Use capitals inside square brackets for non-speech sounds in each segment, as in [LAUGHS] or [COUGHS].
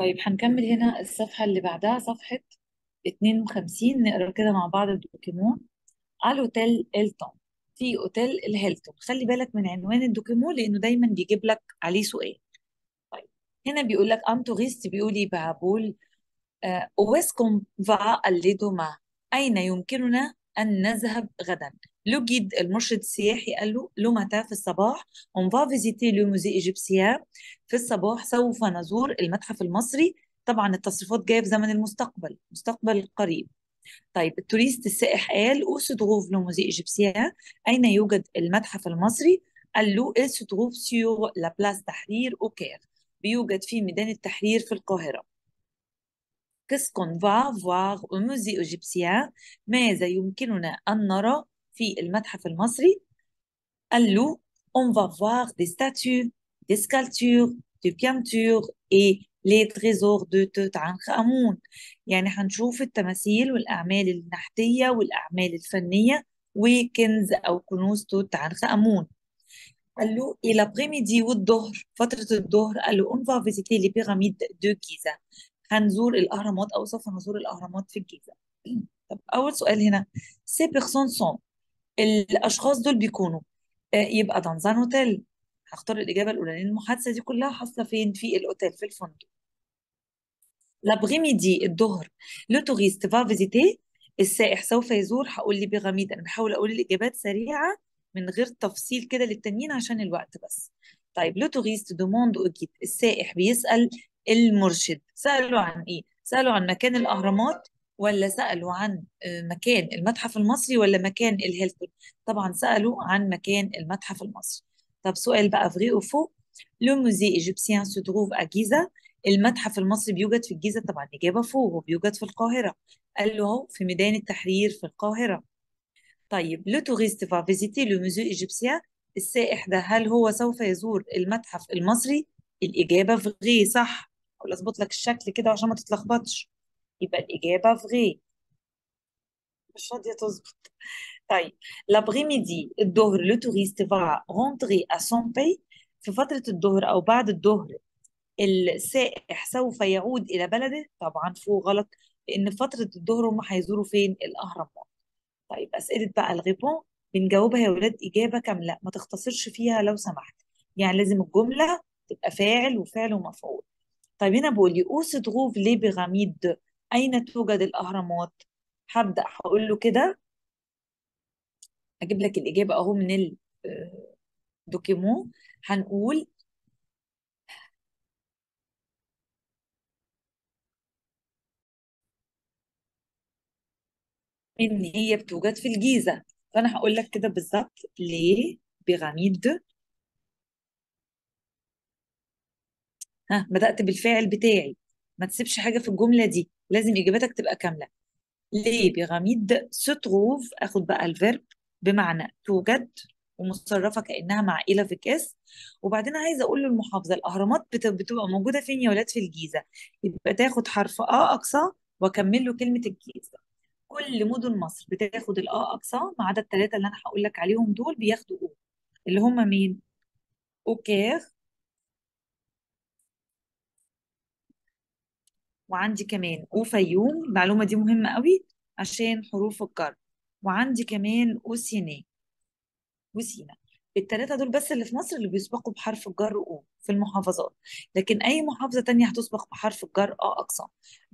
طيب هنكمل هنا الصفحة اللي بعدها صفحة 52 نقرا كده مع بعض الدوكيمون على اوتيل التون في اوتيل الهيلتون خلي بالك من عنوان الدوكيمون لانه دايما بيجيب لك عليه سؤال طيب هنا بيقول لك ان توريست بيقولي بابول آه، اويسكم فا اليدوما اين يمكننا أن نذهب غدا لو جيد المرشد السياحي قال له لو متى في الصباح اون فا فيزيتي لو موزي ايجيبسيان في الصباح سوف نزور المتحف المصري طبعا التصريفات جايه في زمن المستقبل مستقبل قريب طيب التوريست السائح قال او ستغوف لو موزي musée أين يوجد المتحف المصري قال له ايه ستغوف سيو sur la تحرير او كير بيوجد في ميدان التحرير في القاهرة كس كون فا va voir au musée égyptien ماذا يمكننا أن نرى في المتحف المصري قال له on va voir des statues des sculptures des بيانتور et les تريزور de توت عنخ آمون يعني حنشوف التماثيل والأعمال النحتية والأعمال الفنية وكنز أو كنوز توت عنخ آمون قال له الى بريميدي والظهر فتره الظهر قال له اون فا فيزيتي لي بيراميد دو جيزا هنزور الاهرامات او سوف نزور الاهرامات في الجيزه طب اول سؤال هنا سي بيرسون سون الاشخاص دول بيكونوا آه، يبقى دانزان هوتيل هختار الاجابه الاولى لان المحادثه دي كلها حاصله فين في الاوتيل في الفندق لابغي ميدي الظهر لو توريست فا فيزيتي السائح سوف يزور هقول لي بيراميد انا بحاول اقول الاجابات سريعه من غير تفصيل كده للتانيين عشان الوقت بس طيب لو توريست دوموند او السائح بيسال المرشد سألوا عن إيه؟ سألوا عن مكان الأهرامات ولا سألوا عن آه، مكان المتحف المصري ولا مكان الهيلتون طبعا سألوا عن مكان المتحف المصري طب سؤال بقى فري فو لو موزي ايجيبسيان سو تروف ا جيزا المتحف المصري بيوجد في الجيزه طبعا الاجابه فوق هو بيوجد في القاهره قال له اهو في ميدان التحرير في القاهره طيب لو توريست فا فيزيتي لو موزي ايجيبسيان السائح ده هل هو سوف يزور المتحف المصري الاجابه فري صح احاول اظبط لك الشكل كده عشان ما تتلخبطش يبقى الاجابه فغي مش راضيه تظبط طيب لابغيميدي الظهر لو توريست فا رونتري ا سون بي في فتره الظهر او بعد الظهر السائح سوف يعود الى بلده طبعا فوق غلط لان فتره الظهر هم هيزوروا فين الاهرامات طيب اسئله بقى الغيبون بنجاوبها يا ولاد اجابه كامله ما تختصرش فيها لو سمحت يعني لازم الجمله تبقى فاعل وفعل ومفعول طيب هنا بقول لي أوس غوف لي بيراميد أين توجد الأهرامات؟ هبدأ هقول له كده أجيب لك الإجابة أهو من الدوكيمون آه، هنقول إن هي بتوجد في الجيزة فأنا هقول لك كده بالظبط ليه بيراميد ها بدات بالفعل بتاعي ما تسيبش حاجه في الجمله دي لازم اجابتك تبقى كامله ليه بيراميد ستروف اخد بقى الفيرب بمعنى توجد ومصرفه كانها مع الى في كاس وبعدين عايزه اقول للمحافظه الاهرامات بتبقى موجوده فين يا ولاد في الجيزه يبقى تاخد حرف اه اقصى واكمل له كلمه الجيزه كل مدن مصر بتاخد الا اقصى ما عدا الثلاثه اللي انا هقول لك عليهم دول بياخدوا او اللي هم مين اوكير وعندي كمان أو فيوم المعلومة دي مهمة قوي عشان حروف الجر وعندي كمان أو سيناء وسينا الثلاثه دول بس اللي في مصر اللي بيسبقوا بحرف الجر أو في المحافظات لكن أي محافظة تانية هتسبق بحرف الجر اه أقصى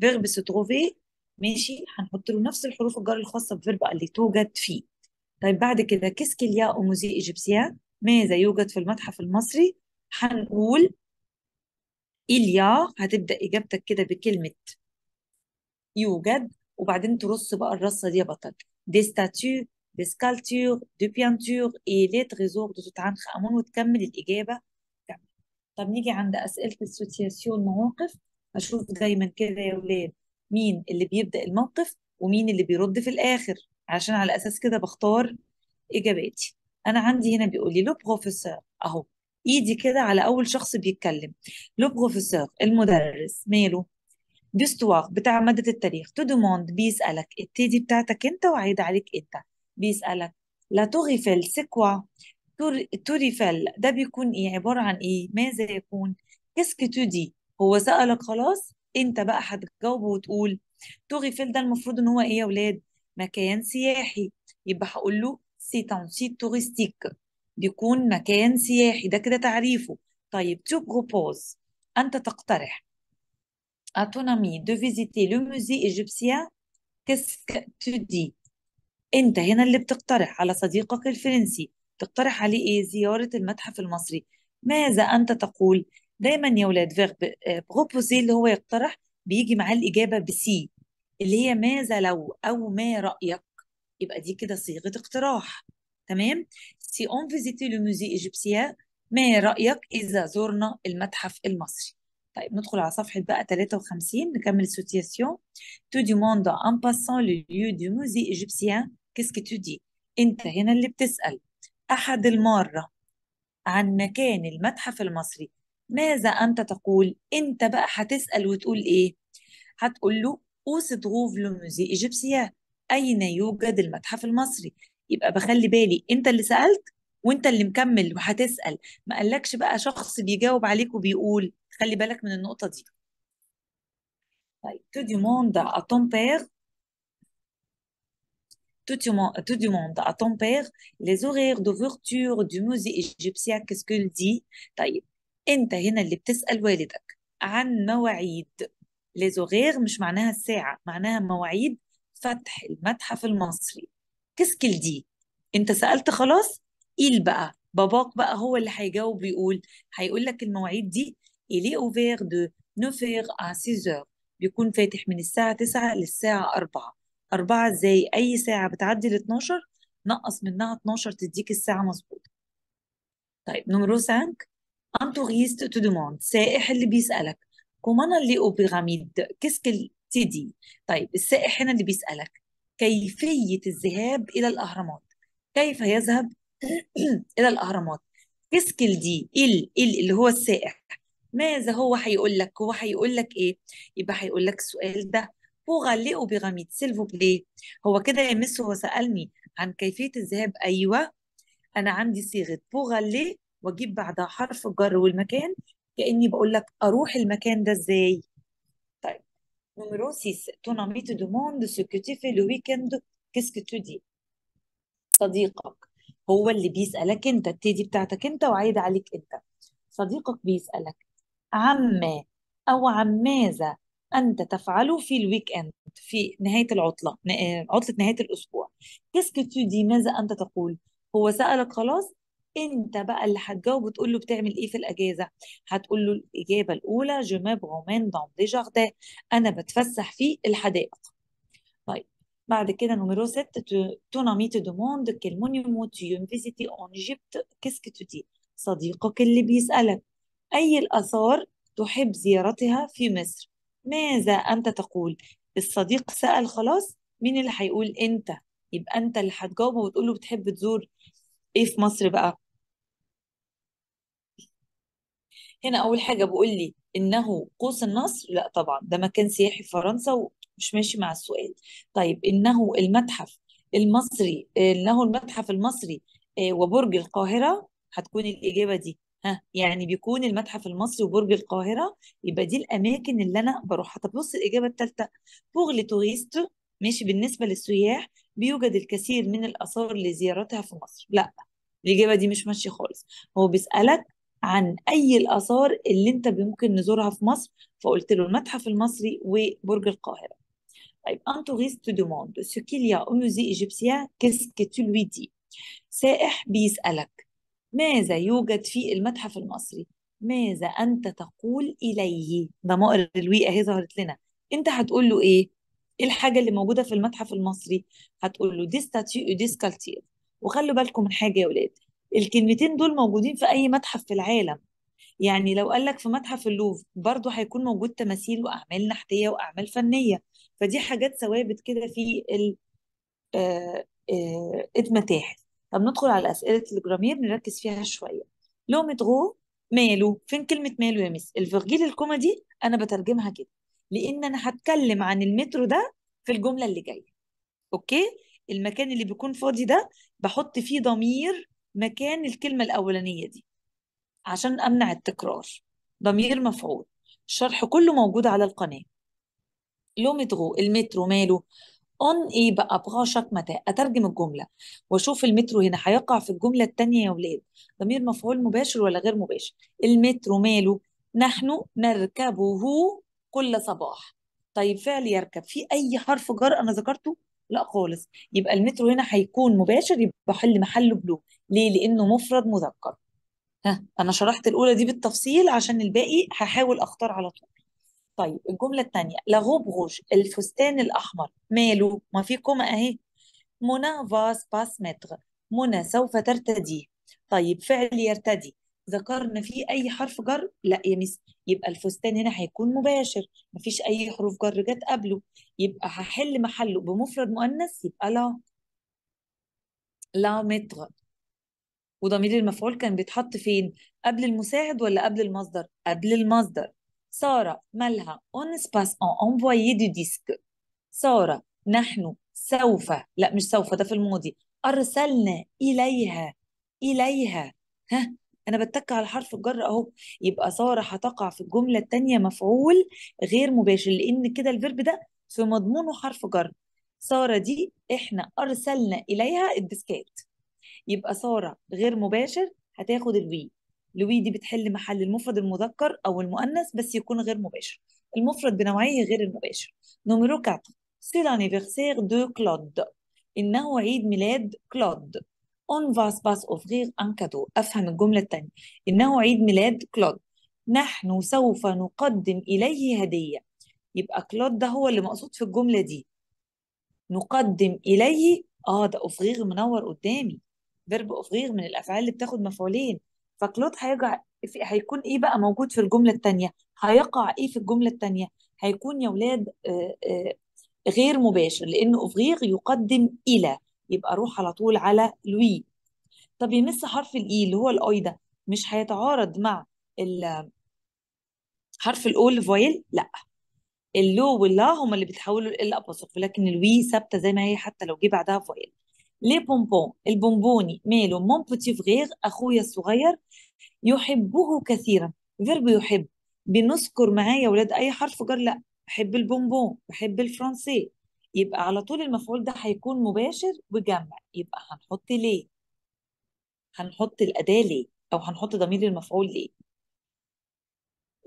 فيرب ستروفي ماشي هنحط له نفس الحروف الجر الخاصة بفيرب اللي توجد فيه طيب بعد كده كيسكيليا أو موزي إيجيبسيان ماذا يوجد في المتحف المصري هنقول إليا هتبدأ إجابتك كده بكلمة يوجد وبعدين ترص بقى الرصة دي يا بطل دي ستاتيو دي سكالتور دي بيانتور إي لي تريزور دو توت عنخ آمون وتكمل الإجابة طب نيجي عند أسئلة السوتياسيون مواقف أشوف دايما كده يا ولاد مين اللي بيبدأ الموقف ومين اللي بيرد في الآخر عشان على أساس كده بختار إجاباتي أنا عندي هنا بيقول لي لو بروفيسور أهو ايدي كده على اول شخص بيتكلم لو بروفيسور المدرس ماله ديستوار بتاع مادة التاريخ تو دوموند بيسألك التي بتاعتك انت وعيد عليك انت بيسألك لا توريفيل سكوا توريفيل ده بيكون ايه عبارة عن ايه ماذا يكون كسك دي هو سألك خلاص انت بقى هتجاوب وتقول توريفيل ده المفروض ان هو ايه يا اولاد مكان سياحي يبقى هقول له سي سيت توريستيك بيكون مكان سياحي ده كده تعريفه طيب تو بروبوز أنت تقترح اتون امي دو فيزيتي لو موزي ايجيبسيا egyptien تو دي أنت هنا اللي بتقترح على صديقك الفرنسي تقترح عليه إيه زيارة المتحف المصري ماذا أنت تقول دايما يا اولاد فيرب بروبوزي اللي هو يقترح بيجي معاه الإجابة بسي اللي هي ماذا لو أو ما رأيك يبقى دي كده صيغة اقتراح تمام si on فيزيتي le musée égyptien ما رأيك إذا زرنا المتحف المصري طيب ندخل على صفحة بقى 53 نكمل سوتياسيون تو ديموند ان باسون لو ليو دو موزي ايجيبسيان كيس كي تو دي انت هنا اللي بتسأل أحد المارة عن مكان المتحف المصري ماذا أنت تقول أنت بقى هتسأل وتقول إيه هتقول له أو se trouve le musée أين يوجد المتحف المصري يبقى بخلي بالي انت اللي سالت وانت اللي مكمل وهتسال ما قالكش بقى شخص بيجاوب عليك وبيقول خلي بالك من النقطه دي طيب تو monde à ton père tu demandes à ton père les horaires d'ouverture du musée égyptien qu'est-ce qu'il dit طيب انت هنا اللي بتسال والدك عن مواعيد les horaires مش معناها الساعه معناها مواعيد فتح المتحف المصري كسكل دي انت سالت خلاص قيل بقى باباك بقى هو اللي هيجاوب ويقول هيقول لك المواعيد دي الي اوفير دو نوفير 9 سيزور à بيكون فاتح من الساعة 9 للساعة 4 4 ازاي اي ساعة بتعدي ال 12 نقص منها 12 تديك الساعة مظبوطة طيب نمرو 5 ان توريست تو دوموند سائح اللي بيسألك كومان اللي او بيراميد quest تي دي طيب السائح هنا اللي بيسألك كيفية الذهاب إلى الأهرامات كيف يذهب [CLEARS THROAT] إلى الأهرامات اسكل دي ال ال اللي هو السائح ماذا هو هيقول لك هو هيقول لك ايه يبقى هيقول لك السؤال ده بوغاليو بيغاميد سيلفو بلي هو كده يا مس هو سألني عن كيفية الذهاب أيوة أنا عندي صيغة بوغالي وأجيب بعدها حرف الجر والمكان كأني بقول لك أروح المكان ده إزاي Numéro 6. Ton ami te demande ce que tu fais le week-end. Qu'est-ce que tu dis? صديقك هو اللي بيسألك أنت التيدي بتاعتك أنت وعايد عليك أنت صديقك بيسألك عما أو عماذا أنت تفعله في الويك أند في نهاية العطلة عطلة نهاية الأسبوع كيسك دي ماذا أنت تقول هو سألك خلاص انت بقى اللي هتجاوب وتقول له بتعمل ايه في الاجازه هتقول له الاجابه الاولى جو me promène dans des jardins انا بتفسح في الحدائق طيب بعد كده نمرو ست تو نامي تو دوموند كيل monument tu فيزيتي اون ايجيبت Egypte تو ce صديقك اللي بيسألك أي الآثار تحب زيارتها في مصر ماذا أنت تقول الصديق سأل خلاص مين اللي هيقول أنت يبقى أنت اللي هتجاوبه وتقول له بتحب تزور إيه في مصر بقى هنا اول حاجه بقول لي انه قوس النصر لا طبعا ده مكان سياحي في فرنسا ومش ماشي مع السؤال طيب انه المتحف المصري انه المتحف المصري آه، وبرج القاهره هتكون الاجابه دي ها يعني بيكون المتحف المصري وبرج القاهره يبقى دي الاماكن اللي انا بروحها طب بص الاجابه الثالثه بوغ لتوريست ماشي بالنسبه للسياح بيوجد الكثير من الاثار لزيارتها في مصر لا الاجابه دي مش ماشيه خالص هو بيسالك عن اي الاثار اللي انت ممكن نزورها في مصر فقلت له المتحف المصري وبرج القاهره طيب ان توريست دوموند سو كيل يا او موزي ايجيبسيان كيس تو لوي دي سائح بيسالك ماذا يوجد في المتحف المصري ماذا انت تقول اليه ضمائر الوي اهي ظهرت لنا انت هتقول له ايه ايه الحاجه اللي موجوده في المتحف المصري هتقول له دي ستاتيو دي سكالتير وخلوا بالكم من حاجه يا اولاد الكلمتين دول موجودين في اي متحف في العالم يعني لو قال لك في متحف اللوف برضه هيكون موجود تماثيل واعمال نحتيه واعمال فنيه فدي حاجات ثوابت كده في ال المتاحف آه، آه، طب ندخل على اسئله الجرامير نركز فيها شويه لو متغو ماله فين كلمه ماله يا مس الفرجيل الكوميدي انا بترجمها كده لان انا هتكلم عن المترو ده في الجمله اللي جايه اوكي المكان اللي بيكون فاضي ده بحط فيه ضمير مكان الكلمة الأولانية دي عشان أمنع التكرار ضمير مفعول الشرح كله موجود على القناة لو مترو المترو ماله اون ايه بقى شك متى اترجم الجمله واشوف المترو هنا هيقع في الجمله الثانيه يا ولاد ضمير مفعول مباشر ولا غير مباشر المترو ماله نحن نركبه كل صباح طيب فعل يركب في اي حرف جر انا ذكرته لا خالص يبقى المترو هنا هيكون مباشر يبقى حل محله بلو ليه لانه مفرد مذكر ها انا شرحت الاولى دي بالتفصيل عشان الباقي هحاول اختار على طول طيب الجمله الثانيه لغوبغوش الفستان الاحمر ماله ما في كوما اهي منى فاس باس متر منى سوف ترتديه طيب فعل يرتدي ذكرنا فيه اي حرف جر لا يا مس يبقى الفستان هنا هيكون مباشر مفيش اي حروف جر جت قبله يبقى هحل محله بمفرد مؤنث يبقى لا لا متر وضمير المفعول كان بيتحط فين قبل المساعد ولا قبل المصدر قبل المصدر سارة مالها اون سباس اون انفوي دي ديسك سارة نحن سوف لا مش سوف ده في الماضي أرسلنا إليها إليها ها انا بتك على حرف الجر اهو يبقى ساره هتقع في الجمله الثانيه مفعول غير مباشر لان كده الفيرب ده في مضمونه حرف جر ساره دي احنا ارسلنا اليها الديسكات يبقى ساره غير مباشر هتاخد الوي الوي دي بتحل محل المفرد المذكر او المؤنث بس يكون غير مباشر المفرد بنوعيه غير المباشر نمرو 4 سي لانيفرسير دو كلود انه عيد ميلاد كلود اون فاس باس اوفغيغ ان un أفهم الجملة الثانية إنه عيد ميلاد كلود نحن سوف نقدم إليه هدية يبقى كلود ده هو اللي مقصود في الجملة دي نقدم إليه آه ده اوفغيغ منور قدامي فيرب اوفغيغ من الأفعال اللي بتاخد مفعولين فكلود هيرجع هيكون إيه بقى موجود في الجملة الثانية هيقع إيه في الجملة الثانية هيكون يا ولاد آه، آه، غير مباشر لأن اوفغيغ يقدم إلى يبقى اروح على طول على لوي طب يمس حرف الاي e اللي هو الاي ده مش هيتعارض مع حرف الاول فويل لا اللو واللا هما اللي بيتحولوا للابوستروف لكن الوي ثابته زي ما هي حتى لو جه بعدها فويل لي بونبون البونبوني ماله مون بوتي فغير اخويا الصغير يحبه كثيرا فيرب يحب بنذكر معايا ولاد اي حرف جر لا بحب البونبون بحب الفرنسي يبقى على طول المفعول ده هيكون مباشر وجمع يبقى هنحط ليه هنحط الأداة ليه أو هنحط ضمير المفعول ليه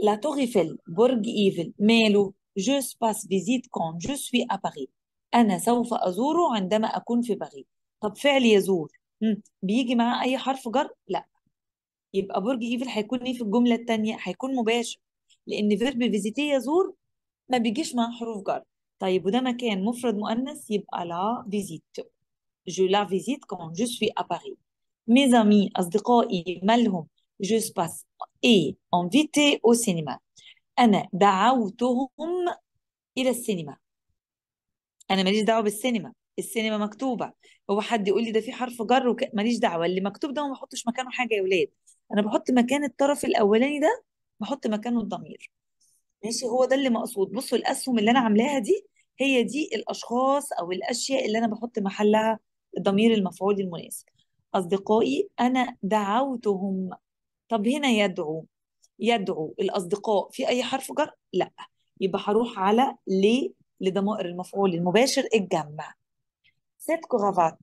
لا توغيفل برج إيفل ماله جو سباس فيزيت كون جو سوي أباغي أنا سوف أزوره عندما أكون في باري طب فعل يزور مم. بيجي معاه أي حرف جر لا يبقى برج إيفل هيكون إيه في الجملة التانية هيكون مباشر لأن فيرب فيزيتي يزور ما بيجيش معاه حروف جر طيب وده مكان مفرد مؤنث يبقى لا فيزيت جو لا فيزيت كون جو سوي اباري مي زامي اصدقائي مالهم جو سباس اي انفيتي او سينما انا دعوتهم الى السينما انا ماليش دعوه بالسينما السينما مكتوبه هو حد يقول لي ده في حرف جر وك... ماليش دعوه اللي مكتوب ده ما بحطش مكانه حاجه يا ولاد انا بحط مكان الطرف الاولاني ده بحط مكانه الضمير ماشي هو ده اللي مقصود بصوا الاسهم اللي انا عاملاها دي هي دي الاشخاص او الاشياء اللي انا بحط محلها الضمير المفعول المناسب اصدقائي انا دعوتهم طب هنا يدعو يدعو الاصدقاء في اي حرف جر لا يبقى هروح على لي لضمائر المفعول المباشر اتجمع سيت كرافات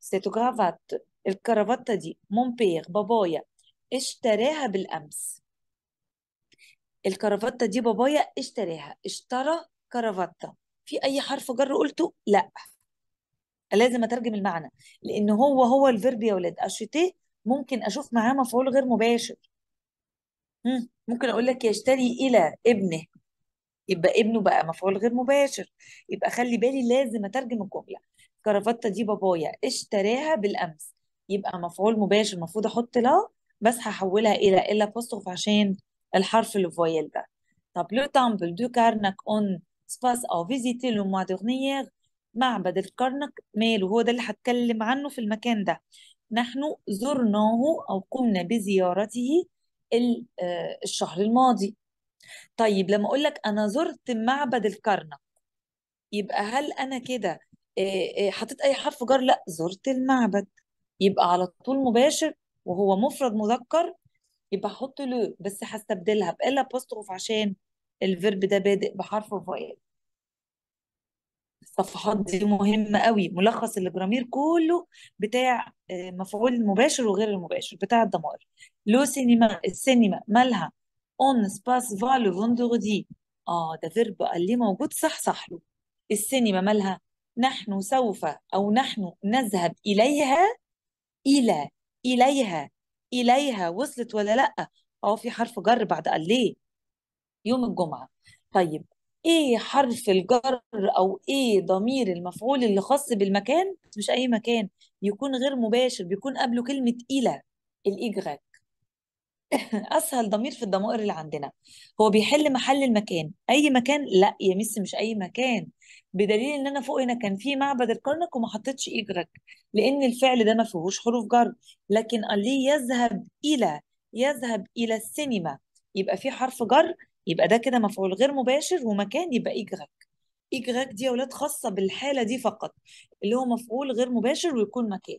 سيت كرافات الكرافته دي مون بير بابايا اشتراها بالامس الكرافته دي بابايا اشتراها اشترى كرافته في اي حرف جر قلته لا لازم اترجم المعنى لان هو هو الفيرب يا ولاد اشتي ممكن اشوف معاه مفعول غير مباشر ممكن اقول لك يشتري الى ابنه يبقى ابنه بقى مفعول غير مباشر يبقى خلي بالي لازم اترجم الجمله الكرافته دي بابايا اشتراها بالامس يبقى مفعول مباشر المفروض احط لا بس هحولها الى الا بوستوف عشان الحرف الفويل ده طب لو تامبل دو كارنك اون سباس او فيزيتي لو موا دورنيير معبد الكرنك ماله هو ده اللي هتكلم عنه في المكان ده نحن زرناه او قمنا بزيارته آه، الشهر الماضي طيب لما اقول لك انا زرت معبد الكرنك يبقى هل انا كده آه، آه، حطيت اي حرف جر لا زرت المعبد يبقى على طول مباشر وهو مفرد مذكر يبقى احط لو بس هستبدلها بإلا بوستروف عشان الفيرب ده بادئ بحرف فؤاد الصفحات دي مهمة قوي ملخص الجرامير كله بتاع آه، مفعول مباشر وغير المباشر بتاع الضمائر لو سينما السينما مالها اون سباس فالو فوندوردي اه ده فيرب قال لي موجود صح صح له السينما مالها نحن سوف او نحن نذهب اليها الى اليها إليها وصلت ولا لأ أو آه، في حرف جر بعد قال ليه يوم الجمعة طيب ايه حرف الجر او ايه ضمير المفعول اللي خاص بالمكان مش اي مكان يكون غير مباشر بيكون قبله كلمه الى الاجرات [LAUGHS] اسهل ضمير في الضمائر اللي عندنا هو بيحل محل المكان اي مكان لا يا ميس مش اي مكان بدليل ان انا فوق هنا كان في معبد الكرنك وما حطيتش اجرك لان الفعل ده ما فيهوش حروف جر لكن قال لي يذهب الى يذهب الى السينما يبقى في حرف جر يبقى ده كده مفعول غير مباشر ومكان يبقى اجرك اجرك دي يا اولاد خاصه بالحاله دي فقط اللي هو مفعول غير مباشر ويكون مكان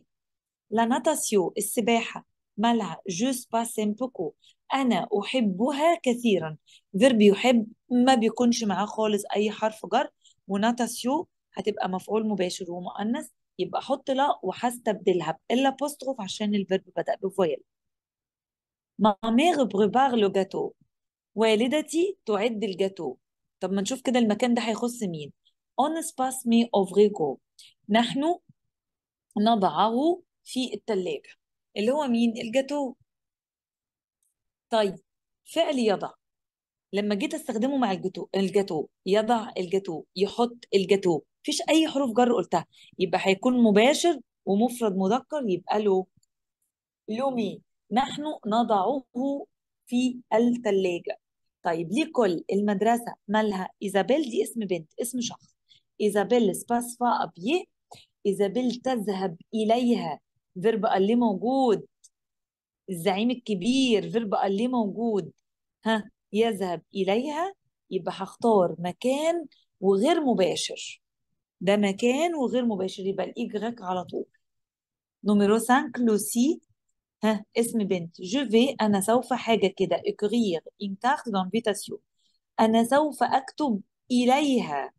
لا ناتاسيو السباحه مالها جو سيم بوكو أنا أحبها كثيرا فيرب يحب ما بيكونش معاه خالص أي حرف جر وناتاسيو هتبقى مفعول مباشر ومؤنث يبقى أحط لا وهستبدلها بإلا بوستروف عشان الفيرب بدأ بفويل ما ميغ بريبار لو جاتو والدتي تعد الجاتو طب ما نشوف كده المكان ده هيخص مين اون سباس مي اوفريكو نحن نضعه في الثلاجة اللي هو مين الجاتو طيب فعل يضع لما جيت استخدمه مع الجاتو الجاتو يضع الجاتو يحط الجاتو مفيش اي حروف جر قلتها يبقى هيكون مباشر ومفرد مذكر يبقى له لومي نحن نضعه في التلاجة طيب ليه كل المدرسة مالها إيزابيل دي اسم بنت اسم شخص إيزابيل سباسفا أبيه إيزابيل تذهب إليها فيرب اللي موجود الزعيم الكبير فيرب اللي موجود ها يذهب إليها يبقى هختار مكان وغير مباشر ده مكان وغير مباشر يبقى الايجريك على طول نمرو 5 لوسي ها اسم بنت جو في أنا سوف حاجة كده اكرير إن تاخت دانفيتاسيون أنا سوف أكتب إليها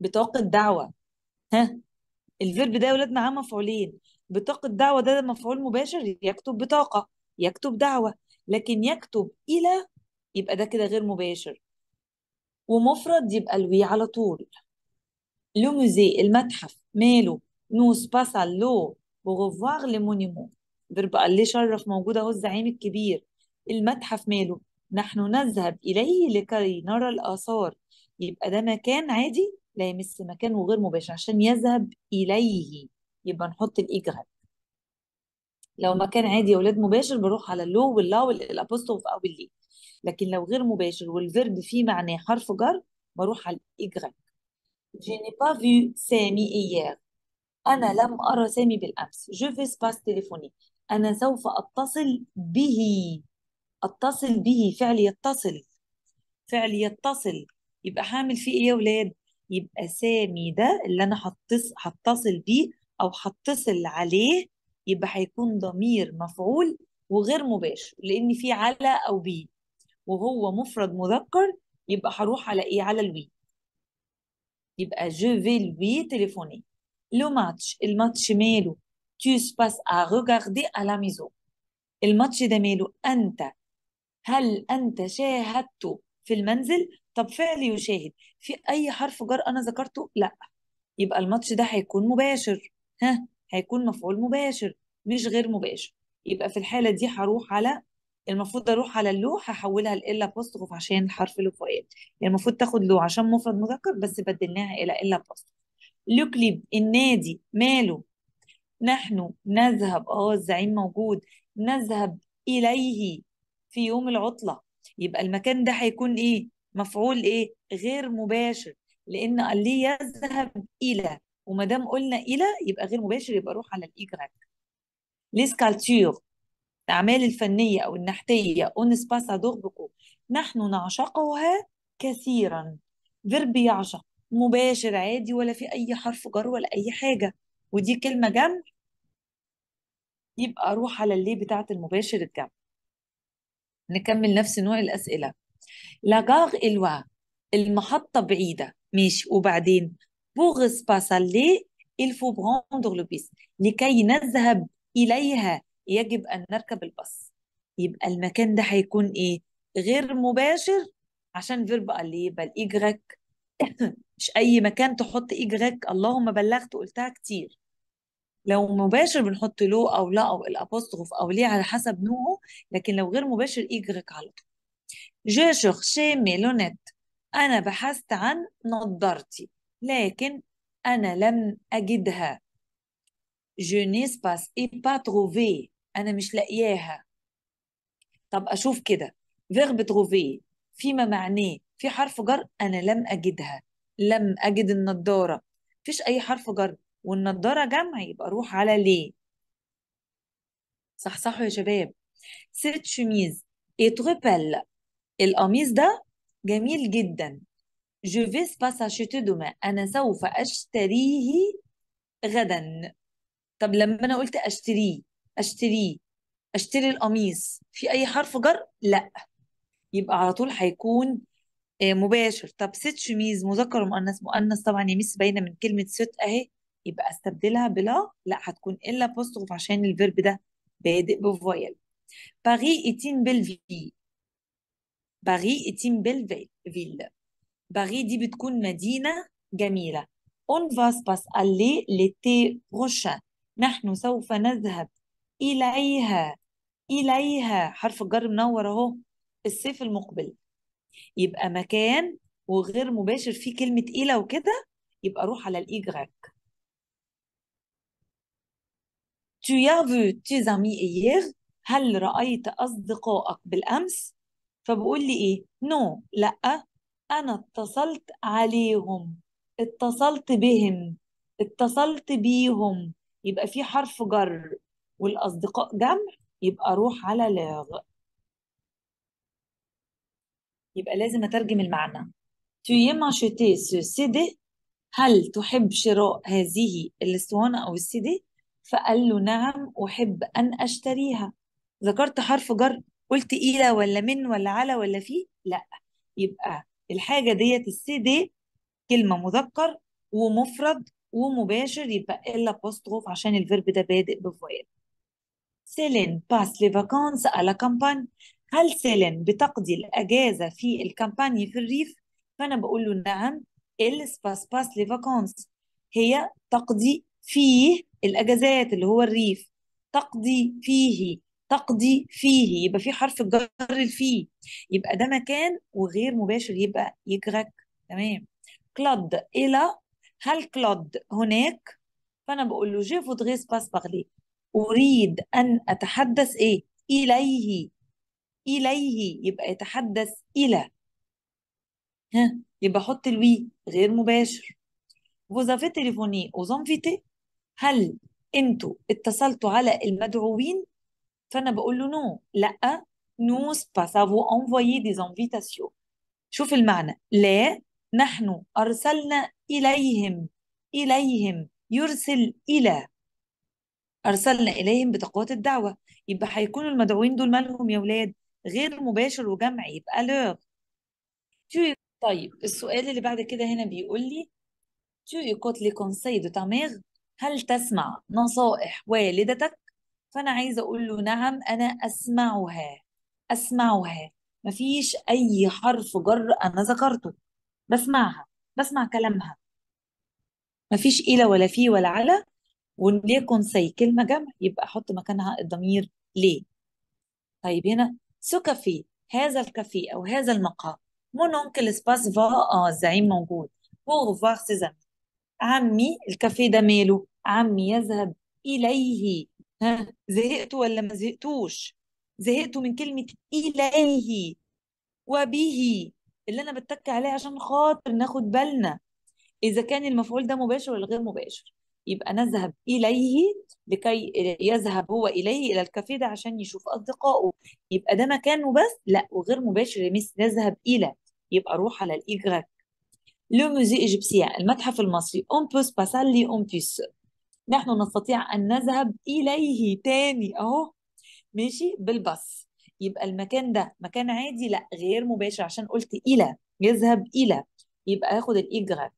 بطاقة دعوة ها الفيرب ده يا ولاد معاه مفعولين بطاقة دعوة ده, مفعول مباشر يكتب بطاقة يكتب دعوة لكن يكتب إلى يبقى ده كده غير مباشر ومفرد يبقى الوي على طول لو موزي المتحف ماله نوس باسال لو بوغوفوار لمونيمو ضرب ليه شرف موجود اهو الزعيم الكبير المتحف ماله نحن نذهب إليه لكي نرى الآثار يبقى ده مكان عادي لا يمس مكانه غير مباشر عشان يذهب إليه يبقى نحط الايجرال e لو مكان عادي يا ولاد مباشر بروح على اللو واللا والابوستوف او اللي e. لكن لو غير مباشر والفيرب فيه معناه حرف جر بروح على الايجرال e Je n'ai pas vu سامي hier. أنا لم أرى سامي بالأمس. Je vais space تليفوني أنا سوف أتصل به. أتصل به فعل يتصل. فعل يتصل. يبقى هعمل فيه إيه يا ولاد؟ يبقى سامي ده اللي أنا هتصل بيه او هتصل عليه يبقى هيكون ضمير مفعول وغير مباشر لان في على او بي وهو مفرد مذكر يبقى هروح على ايه على الوي يبقى جو في لوي تليفوني لو ماتش الماتش ماله tu سباس passes à regarder à la maison الماتش ده ماله انت هل انت شاهدته في المنزل طب فعل يشاهد في اي حرف جر انا ذكرته لا يبقى الماتش ده هيكون مباشر ها هيكون مفعول مباشر مش غير مباشر يبقى في الحالة دي هروح على المفروض اروح على اللو هحولها لإلا بوستروف عشان الحرف اللي فوقيه يعني المفروض تاخد لو عشان مفرد مذكر بس بدلناها إلى إلا بوستروف لوكليب النادي ماله نحن نذهب اه الزعيم موجود نذهب إليه في يوم العطلة يبقى المكان ده هيكون إيه مفعول إيه غير مباشر لأن قال لي يذهب إلى وما دام قلنا الى يبقى غير مباشر يبقى روح على الايجراك لي سكالتور الاعمال الفنيه او النحتيه اون سباس ادوربكو نحن نعشقها كثيرا فيرب يعشق مباشر عادي ولا في اي حرف جر ولا اي حاجه ودي كلمه جمع يبقى اروح على اللي بتاعه المباشر الجمع نكمل نفس نوع الاسئله لاغار الوا المحطه بعيده ماشي وبعدين بوغ سباس اللي il faut لو بيس لكي نذهب إليها يجب أن نركب الباص يبقى المكان ده هيكون إيه غير مباشر عشان فيرب اللي يبقى الايجريك [COUGHS] مش أي مكان تحط ايجريك اللهم بلغت قلتها كتير لو مباشر بنحط له أو لا أو الأبوستروف أو ليه على حسب نوعه لكن لو غير مباشر ايجريك على طول جو شيرشي ميلونيت أنا بحثت عن نظارتي لكن أنا لم أجدها je n'ai pas et pas trouvé أنا مش لاقياها طب أشوف كده verb trouver فيما معناه في حرف جر أنا لم أجدها لم أجد النضارة مفيش أي حرف جر والنضارة جمع يبقى روح على ليه صحصحوا يا شباب cette chemise est très belle القميص ده جميل جدا Je vais pas acheter demain أنا سوف أشتريه غدا طب لما أنا قلت أشتريه أشتريه أشتري القميص في أي حرف جر؟ لأ يبقى على طول هيكون آه، مباشر طب ست شميز مذكر ومؤنث مؤنث طبعا يا مس باينه من كلمه ست اهي يبقى استبدلها بلا لا هتكون الا بوستوف عشان الفيرب ده بادئ بفويل باري اتين بيل في باري اتين بيل فيل باغي دي بتكون مدينة جميلة on va se aller l'été prochain نحن سوف نذهب إليها إليها حرف الجر منور أهو الصيف المقبل يبقى مكان وغير مباشر فيه كلمة إلى وكده يبقى روح على الإيجراك Tu as vu tes amis hier هل رأيت أصدقائك بالأمس؟ فبقول لي إيه؟ نو no. لأ أنا اتصلت عليهم اتصلت بهم اتصلت بيهم يبقى في حرف جر والأصدقاء جمع يبقى روح على لاغ يبقى لازم أترجم المعنى Tu شتي acheter هل تحب شراء هذه الاسطوانة أو السيدي؟ فقال له نعم أحب أن أشتريها ذكرت حرف جر قلت إلى ولا من ولا على ولا في؟ لا يبقى الحاجه ديت السي دي كلمه مذكر ومفرد ومباشر يبقى الا بوستروف عشان الفيرب ده بادئ بفويل سيلين باس لي فاكونس على كامبان هل سيلين بتقضي الاجازه في الكامباني في الريف فانا بقول له نعم ال سباس باس لي فاكونس هي تقضي فيه الاجازات اللي هو الريف تقضي فيه تقضي فيه يبقى في حرف الجر فيه يبقى ده مكان وغير مباشر يبقى يجرك تمام كلود الى هل كلود هناك فانا بقول له جي فودغي سباس باغلي اريد ان اتحدث ايه اليه اليه يبقى يتحدث الى ها يبقى احط الوي غير مباشر فوزافي تليفوني اوزانفيتي هل انتوا اتصلتوا على المدعوين فانا بقول له نو لا nous vous envoyer دي انفيتاسيون شوف المعنى لا نحن أرسلنا إليهم إليهم يرسل إلى أرسلنا إليهم بتقوات الدعوة يبقى هيكونوا المدعوين دول مالهم يا ولاد غير مباشر وجمعي يبقى لوغ طيب السؤال اللي بعد كده هنا بيقول لي tu écoutes les conseils de ta mère هل تسمع نصائح والدتك فانا عايزه اقول له نعم انا اسمعها اسمعها مفيش اي حرف جر انا ذكرته بسمعها بسمع كلامها مفيش إلى ولا في ولا على وليكن سي كلمة جمع يبقى أحط مكانها الضمير ليه طيب هنا سو كافي هذا الكافيه أو هذا المقهى مون أونكل سباس فا آه الزعيم موجود بوغ فار سيزامي عمي الكافيه ده ماله عمي يذهب إليه ها زهقتوا ولا ما زهقتوش زهقتوا من كلمة إليه وبه اللي أنا بتك عليه عشان خاطر ناخد بالنا إذا كان المفعول ده مباشر ولا غير مباشر يبقى نذهب إليه لكي يذهب هو إليه إلى الكافيه ده عشان يشوف أصدقائه يبقى ده مكانه بس لا وغير مباشر مثل نذهب إلى يبقى روح على الإجراك لو موزي إيجيبسيان المتحف المصري أون بوس باسال لي أون بيس نحن نستطيع أن نذهب إليه تاني أهو ماشي بالبص يبقى المكان ده مكان عادي لا غير مباشر عشان قلت إلى يذهب إلى يبقى هاخد الإيجراك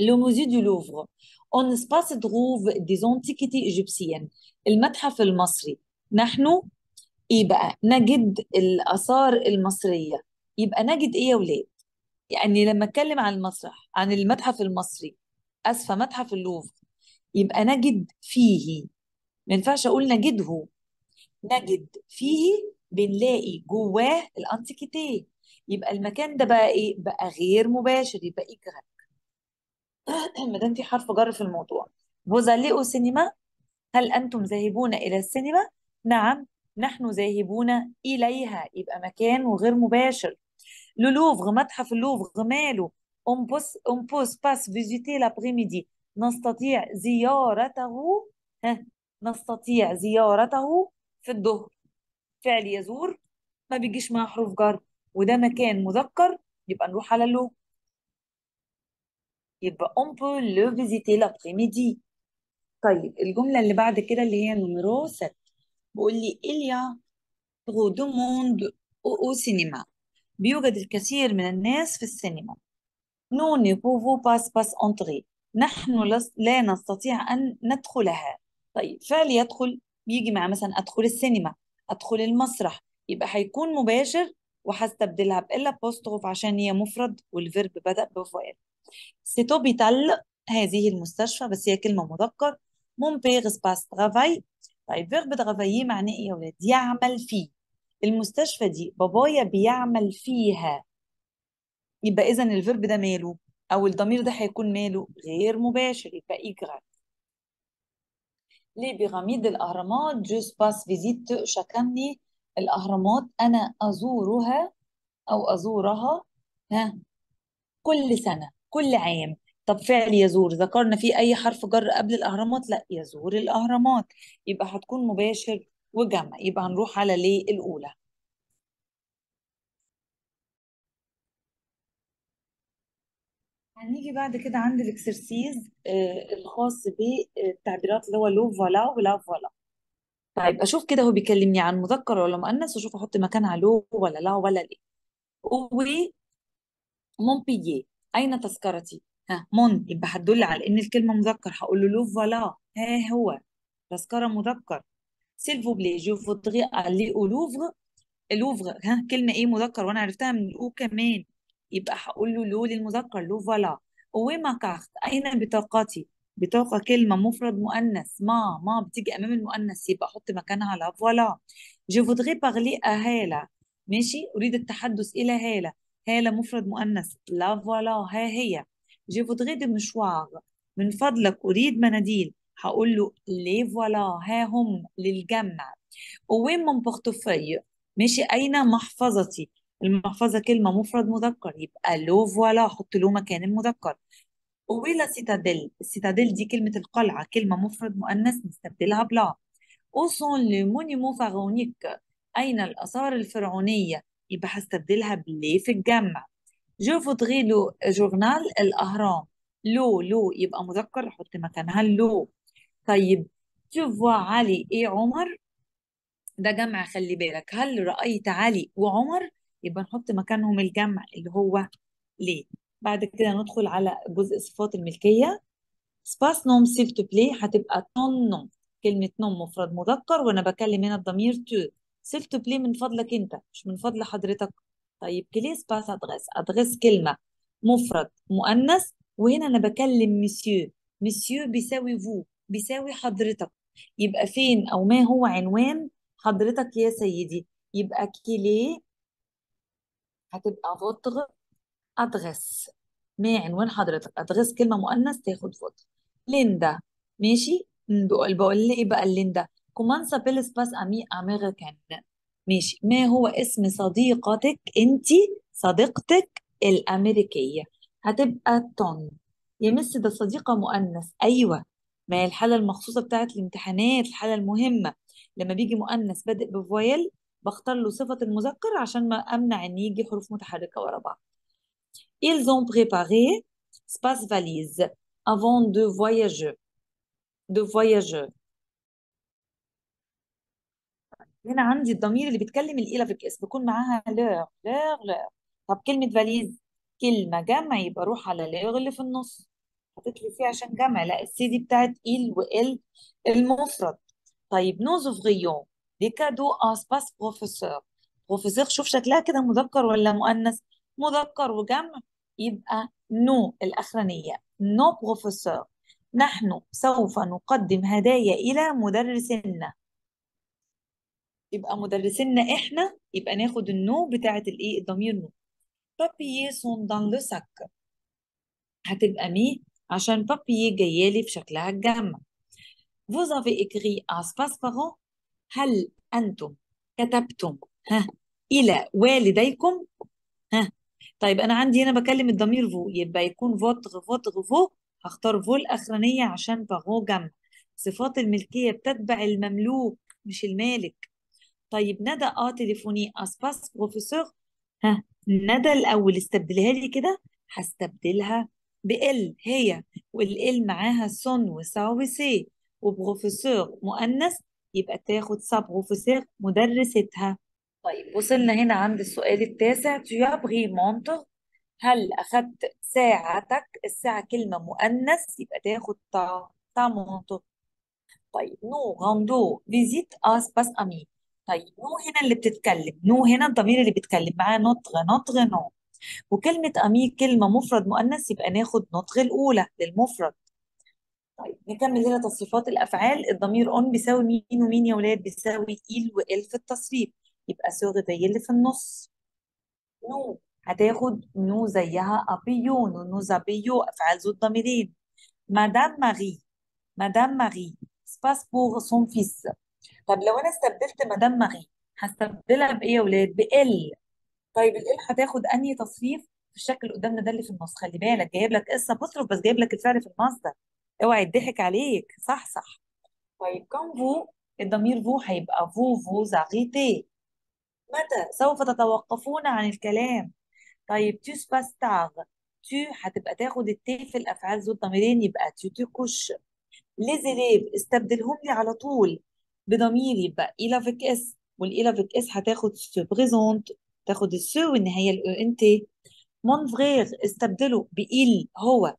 لو موزي دو لوفر اون سباس دروف ديزونتيكيتي ايجيبسيان المتحف المصري نحن ايه بقى نجد الاثار المصريه يبقى نجد ايه يا ولاد يعني لما اتكلم عن المسرح عن المتحف المصري اسفه متحف اللوفر يبقى نجد فيه ما ينفعش اقول نجده نجد فيه بنلاقي جواه الانتيكيتيه يبقى المكان ده بقى ايه بقى غير مباشر يبقى ايه [CLEARS THROAT] ما دام في حرف جر في الموضوع بوزاليو سينما هل انتم ذاهبون الى السينما نعم نحن ذاهبون اليها يبقى مكان وغير مباشر لولوفغ متحف اللوفغ ماله اون بوس اون بوس باس فيزيتي لابريميدي نستطيع زيارته ها نستطيع زيارته في الظهر فعل يزور ما بيجيش مع حروف جر وده مكان مذكر يبقى نروح على لو يبقى on peut le visiter l'après-midi طيب الجملة اللي بعد كده اللي هي نمرو 7 بيقول لي il y a trop de monde au cinéma بيوجد الكثير من الناس في السينما nous ne pouvons pas pas entrer نحن لا نستطيع أن ندخلها طيب فعل يدخل بيجي مع مثلا أدخل السينما أدخل المسرح يبقى هيكون مباشر وهستبدلها بإلا بوستغوف عشان هي مفرد والفيرب بدأ بفؤاد سيتوبيتال هذه المستشفى بس هي كلمة مذكر مون بيغ سباس ترافاي طيب فيرب ترافاي معناه إيه يا ولاد؟ يعمل فيه المستشفى دي بابايا بيعمل فيها يبقى إذا الفيرب ده ماله؟ أو الضمير ده هيكون ماله غير مباشر يبقى إيجرات لي بيراميد الأهرامات جو باس فيزيت شاكاني الأهرامات أنا أزورها أو أزورها ها كل سنة كل عام طب فعل يزور ذكرنا فيه أي حرف جر قبل الأهرامات لا يزور الأهرامات يبقى هتكون مباشر وجمع يبقى هنروح على ليه الأولى هنيجي بعد كده عند الاكسرسيز آه الخاص بالتعبيرات آه، اللي هو لو فوالا ولا فوالا طيب اشوف كده هو بيكلمني عن مذكر ولا مؤنث واشوف احط مكانها لو ولا لا ولا ليه و بيي اين تذكرتي ها مون يبقى هتدل على ان الكلمه مذكر هقول له لو فوالا ها هو تذكره مذكر سيل فو بلي جو فودري الي او لوفر ها كلمه ايه مذكر وانا عرفتها من او كمان يبقى هقول له لو للمذكر لو فلا ما كارت أين بطاقتي بطاقة كلمة مفرد مؤنث ما ما بتيجي أمام المؤنث يبقى أحط مكانها لا فوالا جو فودري بارلي هالة ماشي أريد التحدث إلى هالة هالة مفرد مؤنث لا فوالا ها هي جو فودري دي مشوار من فضلك أريد مناديل هقول له لي فوالا ها هم للجمع وين من بورتوفي ماشي أين محفظتي المحفظه كلمه مفرد مذكر يبقى لو فوالا حط له مكان المذكر ولا سيتاديل السيتاديل دي كلمه القلعه كلمه مفرد مؤنث نستبدلها بلا او سون لي مونيمون فارونيك اين الاثار الفرعونيه يبقى هستبدلها بلي في الجمع جو فودغي لو جورنال الاهرام لو لو يبقى مذكر حط مكانها لو طيب تو فوا علي ايه عمر ده جمع خلي بالك هل رأيت علي وعمر يبقى نحط مكانهم الجمع اللي هو لي بعد كده ندخل على جزء صفات الملكية سباس نوم سيف تو بلي هتبقى تون نوم كلمة نوم مفرد مذكر وأنا بكلم هنا الضمير تو سيف تو بلي من فضلك أنت مش من فضل حضرتك طيب كلي سباس أدغس أدغس كلمة مفرد مؤنث وهنا أنا بكلم مسيو مسيو بيساوي فو بيساوي حضرتك يبقى فين أو ما هو عنوان حضرتك يا سيدي يبقى كلي هتبقى فوتغ أدغس ما عنوان حضرتك أدغس كلمة مؤنث تاخد فوتغ ليندا ماشي بقول لي إيه بقى ليندا كومانسا بيلس باس أمي أمريكان ماشي ما هو اسم صديقتك أنت صديقتك الأمريكية هتبقى تون يا مس ده صديقة مؤنث أيوة ما هي الحالة المخصوصة بتاعت الامتحانات الحالة المهمة لما بيجي مؤنث بادئ بفويل بختار له صفة المذكر عشان ما أمنع إن يجي حروف متحركة ورا بعض. Ils ont préparé space valise avant de voyager. De voyager. هنا عندي الضمير اللي بيتكلم الإيلافيكس بيكون معاها لور لور لور طب كلمة فاليز كلمة جمع يبقى أروح على لور اللي في النص حطيت لي فيه عشان جمع لا السي دي بتاعت إيل وإل المفرد طيب نو زوفغيون لي كادو ان آه، سباس بروفيسور بروفيسور شوف شكلها كده مذكر ولا مؤنث مذكر وجمع يبقى نو الأخرانية نو بروفيسور نحن سوف نقدم هدايا إلى مدرسنا يبقى مدرسنا إحنا يبقى ناخد النو بتاعة الإيه الضمير نو بابيي سون دان لو ساك هتبقى مي عشان بابيي جايالي في شكلها الجمع Vous avez écrit un passe parent هل أنتم كتبتم ها إلى والديكم ها طيب أنا عندي هنا بكلم الضمير فو يبقى يكون فوتغ فوتغ فو هختار فو الأخرانية عشان باغو جمع صفات الملكية بتتبع المملوك مش المالك طيب ندى اه تليفوني اسباس بروفيسور ها ندى الاول استبدلها لي كده هستبدلها بال هي والال معاها سون وساوي وسي وبروفيسور مؤنث يبقى تاخد صبغ فساق مدرستها طيب وصلنا هنا عند السؤال التاسع تيابغي مونتو هل أخدت ساعتك الساعة كلمة مؤنث يبقى تاخد تا تا مونتو طيب نو غاندو فيزيت آس باس أمي طيب نو هنا اللي بتتكلم نو هنا الضمير اللي بيتكلم معاه نطغ نطغ نو وكلمة أمي كلمة مفرد مؤنث يبقى ناخد نطغ الأولى للمفرد طيب نكمل هنا تصريفات الافعال الضمير اون بيساوي مين ومين يا ولاد بيساوي ايل وال في التصريف يبقى صيغه زي اللي في النص نو هتاخد نو زيها ابيو نو نو زابيو افعال ذو الضميرين مدام ماري مدام ماري سباس بور سون فيس طب لو انا استبدلت مدام ماري هستبدلها بايه يا ولاد بال طيب ال هتاخد انهي تصريف في الشكل اللي قدامنا ده اللي في النص خلي بالك جايب لك اس بصرف بس جايب لك الفعل في المصدر اوعي يضحك عليك صح صح طيب كم فو الضمير فو هيبقى فو فو زغيتي متى سوف تتوقفون عن الكلام طيب تو سباستاغ تو هتبقى تاخد التي في الافعال ذو الضميرين يبقى تو كوش ليزيليف استبدلهم لي على طول بضمير يبقى إلافيك اس والإلافيك اس هتاخد سو بريزونت تاخد السو والنهاية الأو إن تي مون فغير استبدله بإل هو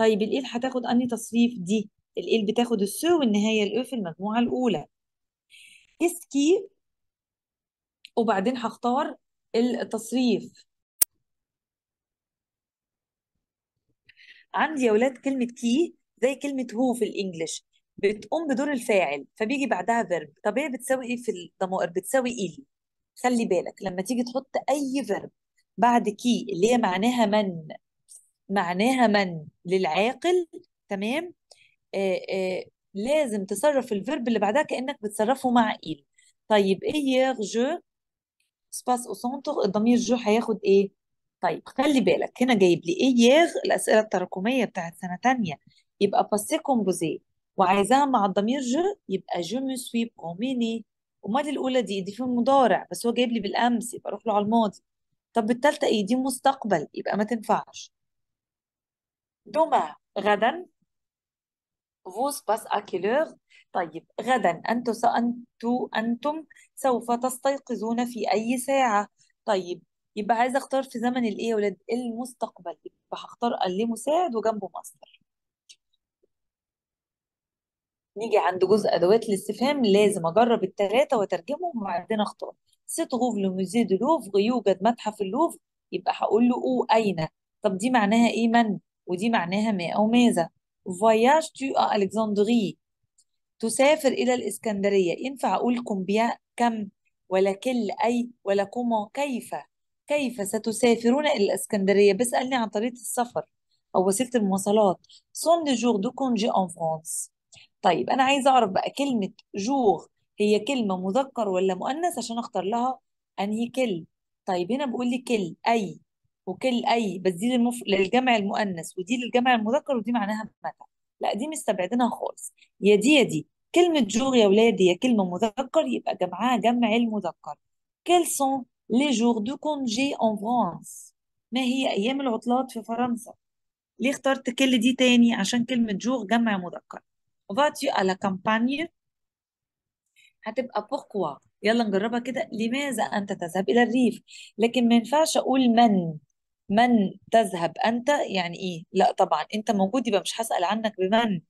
طيب الإيل هتاخد أنهي تصريف دي الإيل بتاخد السو والنهاية الأو في المجموعة الأولى اسكي وبعدين هختار التصريف عندي يا ولاد كلمة كي زي كلمة هو في الإنجليش بتقوم بدور الفاعل فبيجي بعدها فيرب طب هي بتساوي إيه في الضمائر بتساوي إيل e. خلي بالك لما تيجي تحط أي فيرب بعد كي اللي هي معناها من معناها من للعاقل تمام آآ آآ لازم تصرف الفيرب اللي بعدها كأنك بتصرفه مع إيل طيب إير جو سباس أو سونتر الضمير جو هياخد إيه؟ طيب خلي بالك هنا جايب لي إير الأسئلة التراكمية بتاعت سنة تانية يبقى باسي كومبوزي وعايزاها مع الضمير جو يبقى جو مي سوي بروميني امال الاولى دي دي في المضارع بس هو جايب لي بالامس يبقى اروح له على الماضي طب الثالثه ايه دي مستقبل يبقى ما تنفعش demain غدا vous passe à quelle heure طيب غدا أنتم سأنتو أنتم سوف تستيقظون في أي ساعة طيب يبقى عايزة أختار في زمن الإيه يا ولاد المستقبل يبقى هختار اللي مساعد وجنبه مصدر نيجي عند جزء أدوات الاستفهام لازم أجرب التلاتة وأترجمهم وبعدين أختار سيت غوف لو موزي دو لوفغ يوجد متحف اللوفر يبقى هقول له أو أين طب دي معناها إيه من ودي معناها ما أو ماذا فواياج tu à تسافر إلى الإسكندرية ينفع أقول كمبيا كم ولا كل أي ولا كما كيف كيف ستسافرون إلى الإسكندرية بسألني عن طريقة السفر أو وسيلة المواصلات سون دي جور دو كونجي أن فرانس طيب أنا عايزة أعرف بقى كلمة جور هي كلمة مذكر ولا مؤنث عشان أختار لها أنهي كل طيب هنا بقول لي كل أي وكل أي بس دي للمف... للجمع المؤنث ودي للجمع المذكر ودي معناها متى لا دي مستبعدينها خالص يا دي يا دي كلمة جور يا ولادي يا كلمة مذكر يبقى جمعها جمع المذكر كيل سون لي جور دو كونجي اون فرانس ما هي أيام العطلات في فرنسا ليه اخترت كل دي تاني عشان كلمة جور جمع مذكر فاتيو على كامباني هتبقى بوركوا يلا نجربها كده لماذا أنت تذهب إلى الريف لكن ما ينفعش أقول من من تذهب أنت يعني إيه؟ لا طبعا أنت موجود يبقى مش هسأل عنك بمن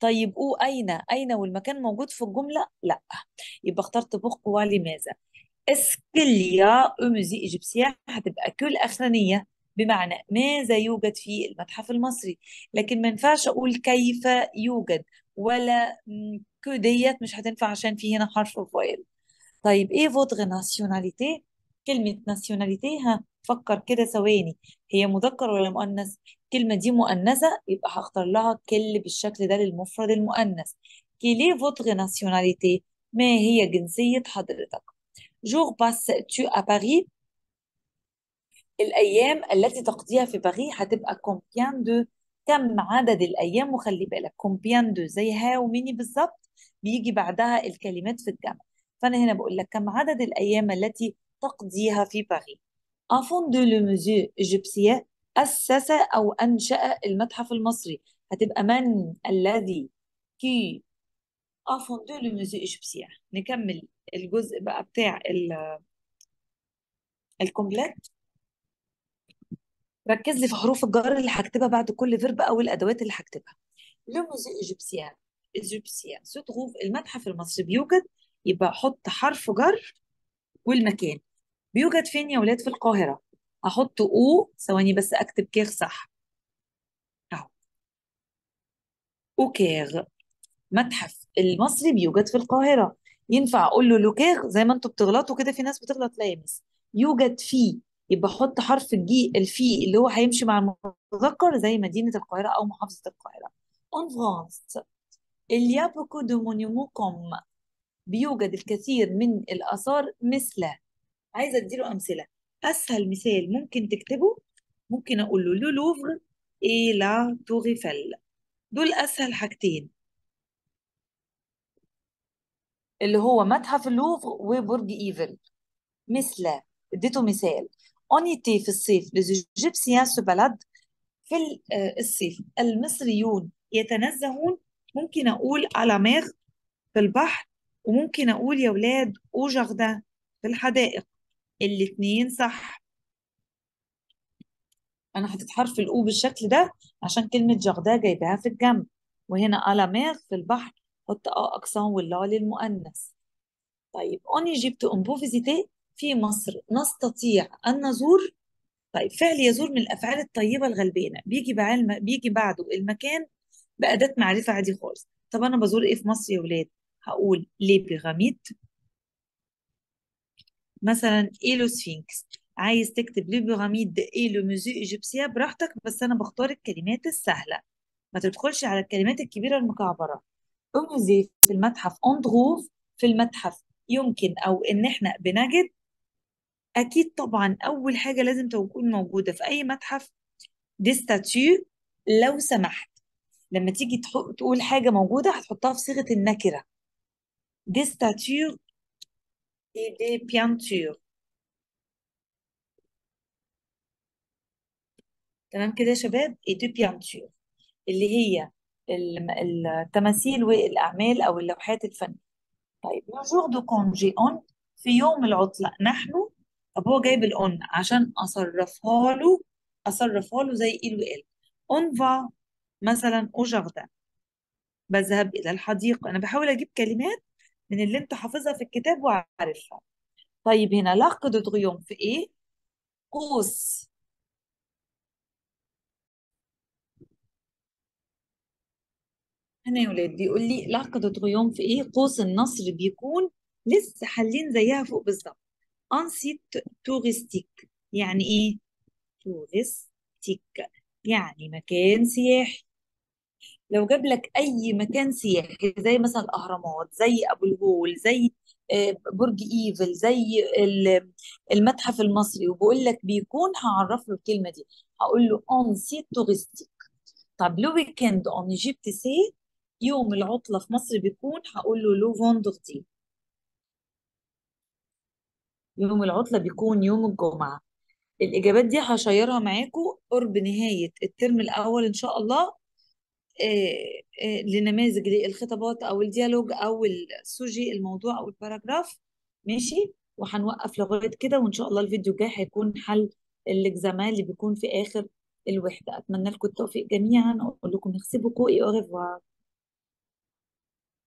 طيب أو أين؟ أين والمكان موجود في الجملة؟ لا يبقى اخترت بوغبوا لماذا؟ اسكل يا موزي إيجيبسيان هتبقى كل أخرانية بمعنى ماذا يوجد في المتحف المصري لكن ما ينفعش أقول كيف يوجد ولا كو ديت مش هتنفع عشان في هنا حرف فويل طيب إيه فوتغ ناسيوناليتي؟ كلمة ناسيوناليتي ها فكر كده ثواني هي مذكر ولا مؤنث الكلمة دي مؤنثة يبقى هختار لها كل بالشكل ده للمفرد المؤنث كيلي فوتغ ناسيوناليتي ما هي جنسية حضرتك جور باس تو اباري الأيام التي تقضيها في باري هتبقى كومبيان دو كم عدد الأيام وخلي بالك كومبيان دو زي هاو ميني بالظبط بيجي بعدها الكلمات في الجمع فأنا هنا بقول لك كم عدد الأيام التي تقضيها في باري أفون دو لوميزيو إيجيبسيان أسس أو أنشأ المتحف المصري هتبقى من الذي كي أفون دو لوميزيو إيجيبسيان نكمل الجزء بقى بتاع الكومبليت ركز لي في حروف الجر اللي هكتبها بعد كل فيرب او الادوات اللي هكتبها لو إيجيبسيا ايجيبسيان ايجيبسيان ستغوف المتحف المصري بيوجد يبقى حط حرف جر والمكان بيوجد فين يا ولاد في القاهرة هحط او ثواني بس اكتب كيغ صح اهو اوكيغ متحف المصري بيوجد في القاهرة ينفع اقول له لوكيغ زي ما انتوا بتغلطوا كده في ناس بتغلط لا يمس يوجد في يبقى حط حرف الجي الفي اللي هو هيمشي مع المذكر زي مدينة القاهرة أو محافظة القاهرة. أون فرانس il y a beaucoup de بيوجد الكثير من الآثار مثل عايزه اديله امثله اسهل مثال ممكن تكتبه ممكن اقول له لو لوفر اي لا توريفل دول اسهل حاجتين اللي هو متحف اللوفر وبرج ايفل مثل اديته مثال اونيتي في الصيف ليزيجيبسيان سو بلد في آه، الصيف المصريون يتنزهون ممكن اقول على مير في البحر وممكن اقول يا ولاد او جاردان في الحدائق الاثنين صح انا حطيت حرف الاو بالشكل ده عشان كلمه جغدا جايباها في الجنب وهنا الاماغ في البحر حط اه اقسام والله للمؤنث طيب اون اون بو فيزيتي في مصر نستطيع ان نزور طيب فعل يزور من الافعال الطيبه الغلبانه بيجي بعلم بيجي بعده المكان باداه معرفه عادي خالص طب انا بزور ايه في مصر يا ولاد هقول لي بيراميد مثلا ايلو سفينكس عايز تكتب بيراميد ايلو ميوزي ايجيبسيا براحتك بس انا بختار الكلمات السهله ما تدخلش على الكلمات الكبيره المكعبره اوموزي في المتحف اندروف في المتحف يمكن او ان احنا بنجد اكيد طبعا اول حاجه لازم تكون موجوده في اي متحف دي ستاتيو لو سمحت لما تيجي تقول حاجه موجوده هتحطها في صيغه النكره دي ستاتيو et des peintures تمام كده يا شباب et des peintures اللي هي التماثيل والأعمال أو اللوحات الفنية طيب لو جور دو كونجي أون في يوم العطلة نحن ابوه جايب الأون عشان أصرفها له أصرفها له زي إل وإل أون فا مثلا أو جاردان بذهب إلى الحديقة أنا بحاول أجيب كلمات من اللي انت حافظها في الكتاب وعارفها طيب هنا دو دغيون في ايه قوس هنا يا ولاد بيقول لي دو دغيون في ايه قوس النصر بيكون لسه حالين زيها فوق بالظبط انسيت تورستيك يعني ايه تورستيك يعني مكان سياحي لو جاب لك اي مكان سياحي زي مثلا الاهرامات زي ابو الهول زي آه، برج ايفل زي المتحف المصري وبقول لك بيكون هعرف له الكلمه دي هقول له اون سيت توريستيك طب لو ويكند اون ايجيبت سي يوم العطله في مصر بيكون هقول له لو فوندوغتي يوم العطله بيكون يوم الجمعه الإجابات دي هشيرها معاكم قرب نهاية الترم الأول إن شاء الله آه، آه، لنماذج للخطابات او الديالوج او السوجي الموضوع او الباراجراف ماشي وهنوقف لغايه كده وان شاء الله الفيديو الجاي هيكون حل الاكزامان اللي بيكون في اخر الوحده اتمنى لكم التوفيق جميعا اقول لكم نحسبكم اي اوغيفوار